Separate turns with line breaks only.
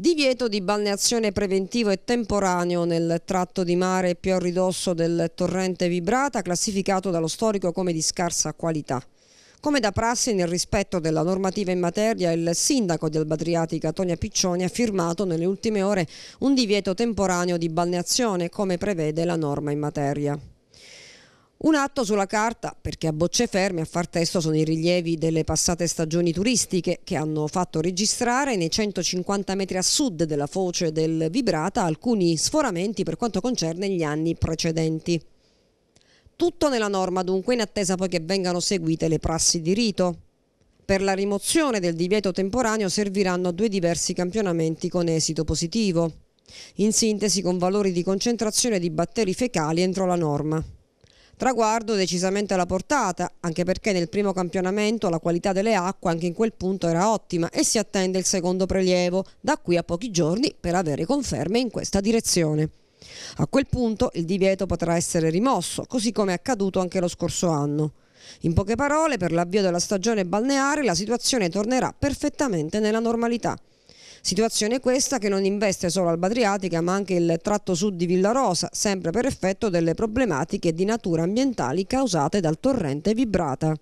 Divieto di balneazione preventivo e temporaneo nel tratto di mare più a ridosso del torrente Vibrata, classificato dallo storico come di scarsa qualità. Come da prassi nel rispetto della normativa in materia, il sindaco di Albatriatica Tonia Piccioni ha firmato nelle ultime ore un divieto temporaneo di balneazione come prevede la norma in materia. Un atto sulla carta, perché a bocce ferme a far testo sono i rilievi delle passate stagioni turistiche che hanno fatto registrare nei 150 metri a sud della foce del Vibrata alcuni sforamenti per quanto concerne gli anni precedenti. Tutto nella norma dunque in attesa poi che vengano seguite le prassi di rito. Per la rimozione del divieto temporaneo serviranno due diversi campionamenti con esito positivo, in sintesi con valori di concentrazione di batteri fecali entro la norma. Traguardo decisamente alla portata, anche perché nel primo campionamento la qualità delle acque anche in quel punto era ottima e si attende il secondo prelievo, da qui a pochi giorni per avere conferme in questa direzione. A quel punto il divieto potrà essere rimosso, così come è accaduto anche lo scorso anno. In poche parole, per l'avvio della stagione balneare la situazione tornerà perfettamente nella normalità. Situazione questa che non investe solo Alba Adriatica ma anche il tratto sud di Villarosa, sempre per effetto delle problematiche di natura ambientali causate dal torrente Vibrata.